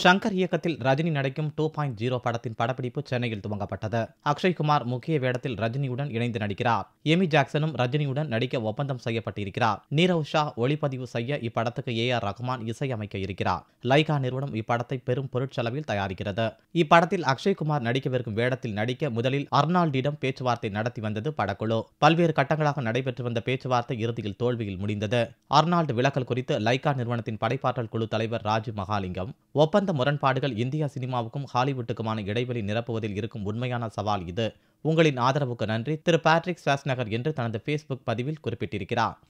ஷங்கர் இயக்கத்தில் ரஜினி நடிக்கும் two point zero படத்தின் படப்பிடிப்பு சென்னையில் துவங்கப்பட்டது அக்ஷய்குமார் முக்கிய வேடத்தில் ரஜினியுடன் இணைந்து நடிக்கிறார் எமி ஜாக்சனும் ரஜினியுடன் நடிக்க ஒப்பந்தம் செய்யப்பட்டிருக்கிறார் நீரவ் ஷா ஒளிப்பதிவு செய்ய இப்படத்துக்கு ஏ ஆர் ரஹ்மான் இசையமைக்க இருக்கிறார் லைகா நிறுவனம் இப்படத்தை பெரும் பொருட்செலவில் தயாரிக்கிறது இப்படத்தில் அக்ஷய்குமார் நடிக்கவிருக்கும் வேடத்தில் நடிக்க முதலில் அர்னால்டிடம் பேச்சுவார்த்தை நடத்தி வந்தது படக்குழு பல்வேறு கட்டங்களாக நடைபெற்று வந்த பேச்சுவார்த்தை இறுதியில் தோல்வியில் முடிந்தது அர்னால்டு விலக்கல் குறித்து லைகா நிறுவனத்தின் படைப்பாற்றல் குழு தலைவர் ராஜு மகாலிங்கம் ஒப்பந்த ஒப்பந்த முரண்பாடுகள் இந்தியா சினிமாவுக்கும் ஹாலிவுட்டுக்குமான இடைவெளி நிரப்புவதில் இருக்கும் உண்மையான சவால் இது உங்களின் ஆதரவுக்கு நன்றி திரு பேட்ரிக் ஸ்வாஸ்நகர் என்று தனது ஃபேஸ்புக் பதிவில் குறிப்பிட்டிருக்கிறார்